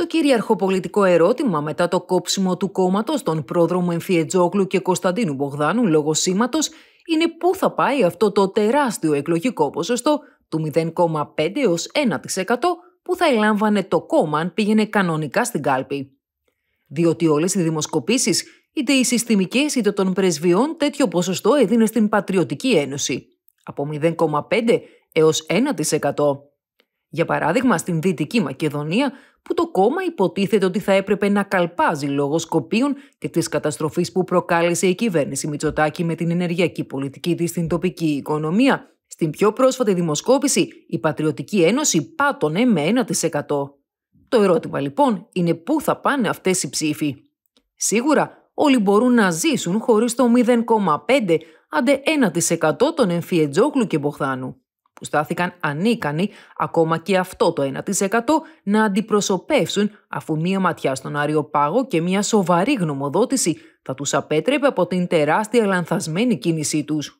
Το κυρίαρχο πολιτικό ερώτημα μετά το κόψιμο του κόμματος των πρόδρομων Εμφιετζόγλου και Κωνσταντίνου Μπογδάνου λόγω σήματος είναι πού θα πάει αυτό το τεράστιο εκλογικό ποσοστό του 0,5 έως 1% που θα ελάμβανε το κόμμα αν πήγαινε κανονικά στην κάλπη. Διότι όλες οι δημοσκοπήσεις, είτε οι συστημικές είτε των πρεσβειών, τέτοιο ποσοστό έδινε στην Πατριωτική Ένωση, από 0,5 έω 1%. Για παράδειγμα, στην Δυτική Μακεδονία, που το κόμμα υποτίθεται ότι θα έπρεπε να καλπάζει λόγω σκοπίων και της καταστροφής που προκάλεσε η κυβέρνηση Μητσοτάκη με την ενεργειακή πολιτική της στην τοπική οικονομία, στην πιο πρόσφατη δημοσκόπηση η Πατριωτική Ένωση πάτωνε με 1%. Το ερώτημα λοιπόν είναι πού θα πάνε αυτές οι ψήφοι. Σίγουρα όλοι μπορούν να ζήσουν χωρίς το 0,5 αντε 1% των Εμφιετζόκλου και Μποχθάνου που στάθηκαν ανίκανοι ακόμα και αυτό το 1% να αντιπροσωπεύσουν αφού μία ματιά στον Άριο Πάγο και μία σοβαρή γνωμοδότηση θα τους απέτρεπε από την τεράστια λανθασμένη κίνησή τους.